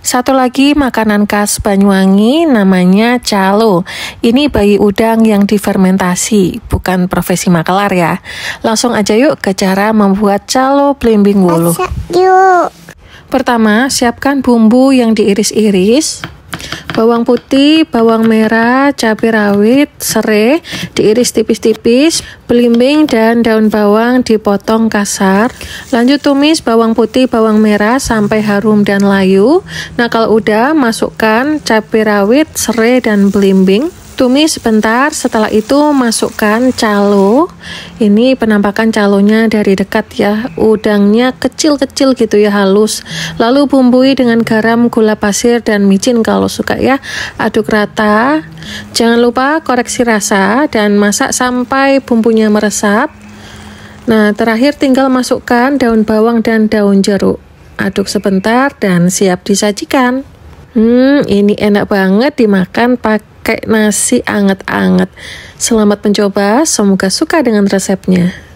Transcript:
Satu lagi makanan khas Banyuwangi namanya calo. Ini bayi udang yang difermentasi, bukan profesi makelar ya. Langsung aja yuk ke cara membuat calo blimbing Yuk. Pertama, siapkan bumbu yang diiris-iris bawang putih, bawang merah, cabai rawit, serai diiris tipis-tipis, belimbing dan daun bawang dipotong kasar. Lanjut tumis bawang putih, bawang merah sampai harum dan layu. Nah, kalau udah masukkan cabai rawit, serai dan belimbing tumis sebentar setelah itu masukkan calo ini penampakan calonya dari dekat ya udangnya kecil-kecil gitu ya halus lalu bumbui dengan garam gula pasir dan micin kalau suka ya aduk rata jangan lupa koreksi rasa dan masak sampai bumbunya meresap nah terakhir tinggal masukkan daun bawang dan daun jeruk aduk sebentar dan siap disajikan hmm ini enak banget dimakan pakai pakai nasi anget-anget. Selamat mencoba, semoga suka dengan resepnya.